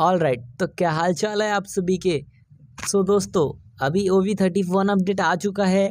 all right right, तो क्या हाल चाल है आप सभी के सो so, दोस्तों अभी O V thirty one update आ चुका है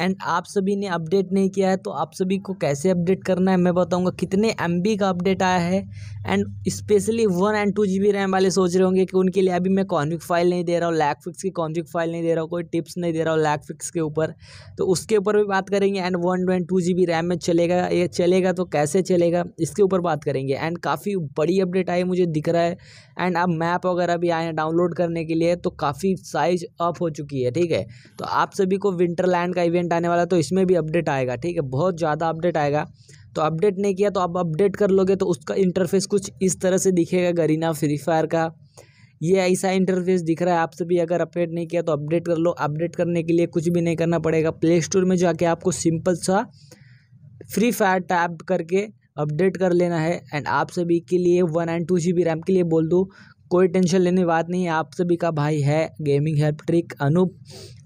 एंड आप सभी ने अपडेट नहीं किया है तो आप सभी को कैसे अपडेट करना है मैं बताऊंगा कितने एम का अपडेट आया है and specially one and two G RAM वाले सोच रहे होंगे कि उनके लिए अभी मैं कॉन्विक फाइल नहीं दे रहा हूँ लैक फिक्स की कॉन्विक फाइल नहीं दे रहा हूँ कोई टिप्स नहीं दे रहा हूँ लैक फिक्स के ऊपर तो उसके ऊपर भी बात करेंगे and one and two G RAM में चलेगा ये चलेगा तो कैसे चलेगा इसके ऊपर बात करेंगे एंड काफ़ी बड़ी अपडेट आई मुझे दिख रहा है एंड अब मैप वगैरह भी आए हैं डाउनलोड करने के लिए तो काफ़ी साइज अप हो चुकी है ठीक है तो आप सभी को लैंड का इवेंट आने वाला तो इसमें भी अपडेट आएगा ठीक है बहुत ज़्यादा अपडेट आएगा तो अपडेट नहीं किया तो आप अपडेट कर लोगे तो उसका इंटरफेस कुछ इस तरह से दिखेगा गरीना फ्री फायर का ये ऐसा इंटरफेस दिख रहा है आपसे भी अगर अपडेट नहीं किया तो अपडेट कर लो अपडेट करने के लिए कुछ भी नहीं करना पड़ेगा प्ले स्टोर में जाके आपको सिंपल सा फ्री फायर टैप करके अपडेट कर लेना है एंड आप सभी के लिए one and two G B RAM के लिए बोल दूँ कोई टेंशन लेने बात नहीं है आप सभी का भाई है gaming help trick Anoop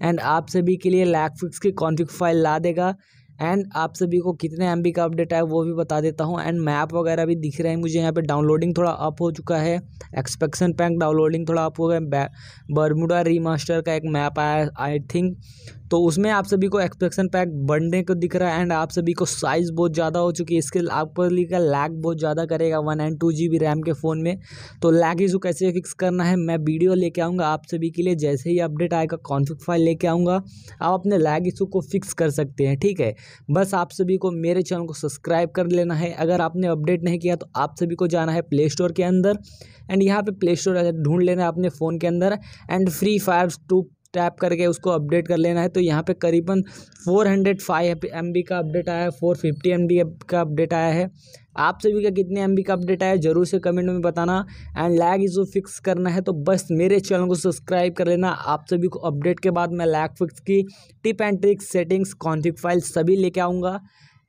and आप सभी के लिए लैक फिक्स की कॉन्फिक फाइल ला देगा एंड आप सभी को कितने एम का अपडेट आया वो भी बता देता हूँ एंड मैप वगैरह भी दिख रहे हैं मुझे यहाँ पे डाउनलोडिंग थोड़ा अप हो चुका है एक्सपेक्शन पैंक डाउनलोडिंग थोड़ा अप हो गया बर्मुडा रीमास्टर का एक मैप आया आई थिंक तो उसमें आप सभी को एक्सपेक्शन पैक बढ़ने को दिख रहा है एंड आप सभी को साइज़ बहुत ज़्यादा हो चुकी है इसके आप का लैग बहुत ज़्यादा करेगा one and two G RAM के फ़ोन में तो लैग इशू कैसे फिक्स करना है मैं वीडियो लेके आऊँगा आप सभी के लिए जैसे ही अपडेट आएगा कॉन्फिक फाइल लेके आऊँगा आप अपने लैग इशू को फिक्स कर सकते हैं ठीक है बस आप सभी को मेरे चैनल को सब्सक्राइब कर लेना है अगर आपने अपडेट नहीं किया तो आप सभी को जाना है प्ले स्टोर के अंदर एंड यहाँ पे प्ले स्टोर ढूंढ लेना है अपने फ़ोन के अंदर and free fire to tap करके उसको अपडेट कर लेना है तो यहाँ पे करीबन 405 एमबी का अपडेट आया है 450 एमबी का अपडेट आया है आप सभी का कितने एम का अपडेट आया जरूर से कमेंट में बताना एंड लैग इसको फिक्स करना है तो बस मेरे चैनल को सब्सक्राइब कर लेना आप सभी को अपडेट के बाद मैं लैग फिक्स की tip and tricks settings config file सभी लेके आऊँगा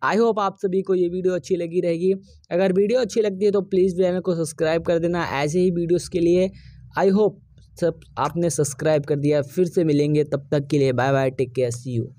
आई होप आप सभी को ये वीडियो अच्छी लगी रहेगी अगर वीडियो अच्छी लगती है तो प्लीज़ चैनल को सब्सक्राइब कर देना ऐसे ही वीडियोज़ के लिए आई होप सब आपने सब्सक्राइब कर दिया फिर से मिलेंगे तब तक के लिए bye bye take care see you